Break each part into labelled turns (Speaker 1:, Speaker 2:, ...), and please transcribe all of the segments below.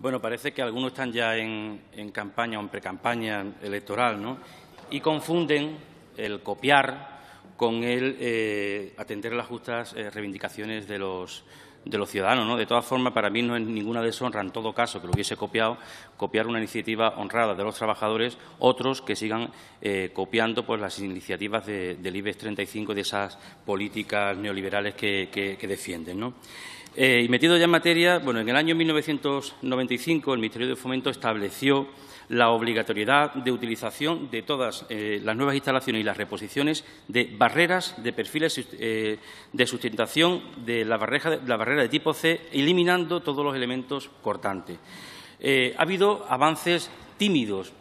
Speaker 1: Bueno, parece que algunos están ya en, campaña o en precampaña electoral, ¿no? Y confunden el copiar con el eh, atender las justas eh, reivindicaciones de los, ciudadanos. ¿no? De todas formas, para mí no es ninguna deshonra, en todo caso, que lo hubiese copiado, copiar una iniciativa honrada de los trabajadores, otros que sigan eh, copiando pues, las iniciativas del IBEX 35 y de esas políticas neoliberales que, que defienden. ¿no? Eh, y metido ya en materia, bueno, en el año 1995 el Ministerio de Fomento estableció la obligatoriedad de utilización de todas eh, las nuevas instalaciones y las reposiciones de barreras de perfiles eh, de sustentación de la barrera de tipo C, eliminando todos los elementos cortantes. ha habido avances tímidos,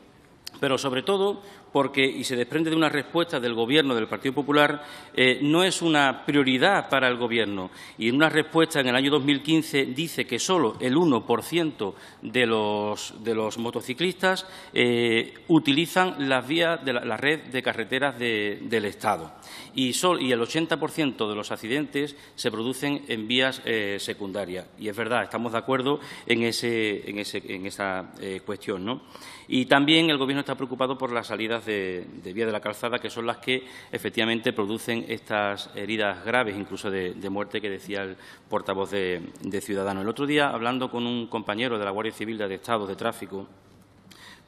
Speaker 1: pero sobre todo porque, y se desprende de una respuesta del Gobierno del Partido Popular, eh, no es una prioridad para el Gobierno. Y en una respuesta en el año 2015 dice que solo el 1% de los, de los motociclistas eh, utilizan las vías de la, red de carreteras del Estado. Y, el 80% de los accidentes se producen en vías eh, secundarias. Y es verdad, estamos de acuerdo en, esa cuestión. Y también el Gobierno está preocupado por la salida de, vía de la calzada, que son las que efectivamente producen estas heridas graves, incluso de, muerte, que decía el portavoz de, Ciudadanos. El otro día, hablando con un compañero de la Guardia Civil de Estados de Tráfico,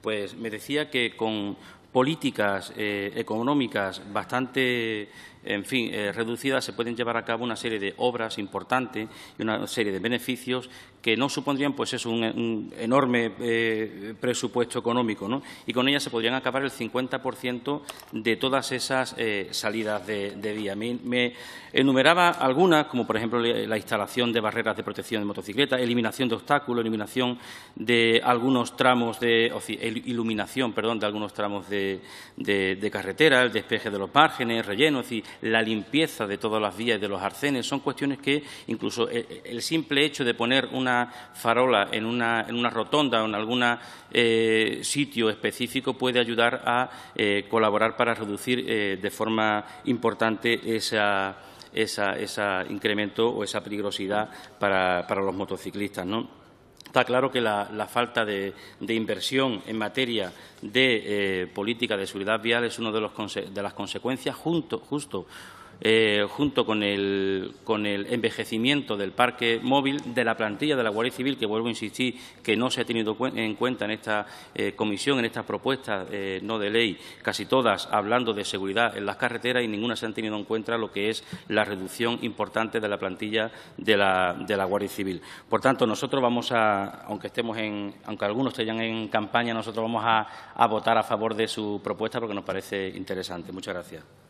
Speaker 1: pues me decía que con políticas eh, económicas bastante en fin, eh, reducidas, se pueden llevar a cabo una serie de obras importantes y una serie de beneficios que no supondrían pues eso, un, enorme eh, presupuesto económico. ¿no? Y con ellas se podrían acabar el 50% de todas esas eh, salidas de, de vía. Me, enumeraba algunas, como por ejemplo la instalación de barreras de protección de motocicleta, eliminación de obstáculos, eliminación de algunos tramos de iluminación, perdón, de algunos tramos de, de, carretera, el despeje de los márgenes, relleno, es la limpieza de todas las vías y de los arcenes. Son cuestiones que incluso eh, eh, el simple hecho de poner una farola en una, en una rotonda o en algún eh, sitio específico puede ayudar a colaborar para reducir de forma importante ese incremento o esa peligrosidad para, los motociclistas. Está claro que la, falta de, inversión en materia de eh, política de seguridad vial es una de, de las consecuencias junto, justo eh, junto con el, con el envejecimiento del parque móvil de la plantilla de la Guardia Civil, que vuelvo a insistir que no se ha tenido en cuenta en esta eh, comisión, en estas propuestas eh, no de ley, casi todas hablando de seguridad en las carreteras y ninguna se han tenido en cuenta lo que es la reducción importante de la plantilla de la, de la Guardia Civil. Por tanto, nosotros vamos a, aunque estemos aunque algunos estén en campaña, nosotros vamos a votar a favor de su propuesta porque nos parece interesante. Muchas gracias.